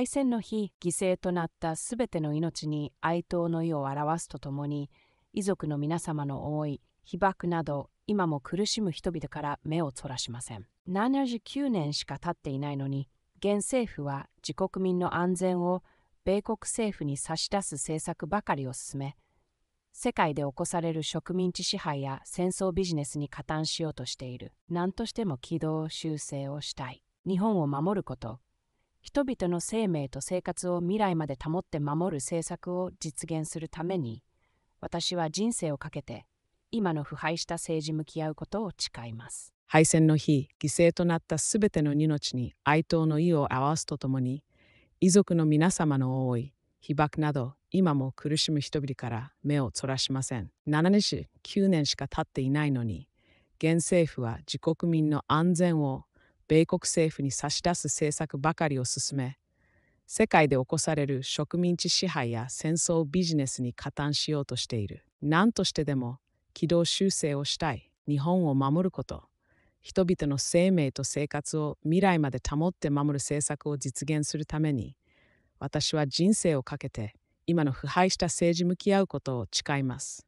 敗戦の日、犠牲となったすべての命に哀悼の意を表すとともに、遺族の皆様の思い被爆など、今も苦しむ人々から目をそらしません。79年しか経っていないのに、現政府は自国民の安全を米国政府に差し出す政策ばかりを進め、世界で起こされる植民地支配や戦争ビジネスに加担しようとしている。何としても軌道修正をしたい。日本を守ること、人々の生命と生活を未来まで保って守る政策を実現するために、私は人生をかけて、今の腐敗した政治向き合うことを誓います。敗戦の日、犠牲となったすべての命に哀悼の意を表すとともに、遺族の皆様の多い被爆など今も苦しむ人々から目をそらしません。7年し9年しか経っていないのに、現政府は自国民の安全を米国政府に差し出す政策ばかりを進め世界で起こされる植民地支配や戦争ビジネスに加担しようとしている何としてでも軌道修正をしたい日本を守ること人々の生命と生活を未来まで保って守る政策を実現するために私は人生をかけて今の腐敗した政治向き合うことを誓います